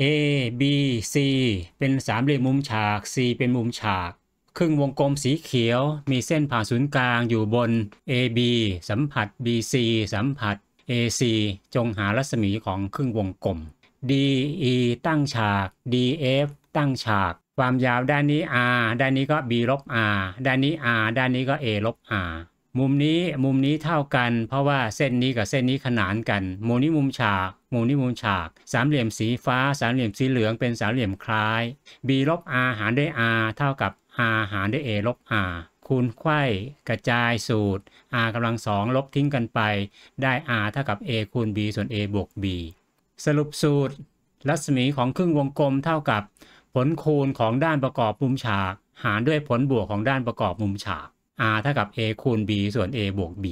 A B C เป็นสามเหลี่ยมมุมฉาก C เป็นมุมฉาก ครึ่งวงกลมสีเขียว มีเส้นผ่าศูนย์กลางอยู่บน AB สัมผัส BC สัมผัส AC จงหารัศมีของครึ่งวงกลม DE ตั้งฉาก DF ตั้งฉาก ความยาวด้านนี้ R ด้านนี้ก็ B ลบ R ด้านนี้ R ด้านนี้ก็ A ลบ R มุมนี้มุมนี้เท่ากัน เพราะว่าเส้นนี้กับเส้นนี้ขนานกัน มุมนี้มุมฉาก มุมนี้มุมฉาก สามเหลี่ยมสีฟ้า สามเหลี่ยมสีเหลืองเป็นสามเหลี่ยมคล้าย b ลบ r หารด้วย r เท่ากับ r หารด้วย a ลบ r คูณไข่กระจายสูตร r กำลังสองลบทิ้งกันไป ได้ r เท่ากับ a คูณ b ส่วน a บวก b สรุปสูตร รัศมีของครึ่งวงกลมเท่ากับ ผลคูณของด้านประกอบมุมฉาก หารด้วยผลบวกของด้านประกอบมุมฉาก r เท่ากับ a คูณ b ส่วน a บวก b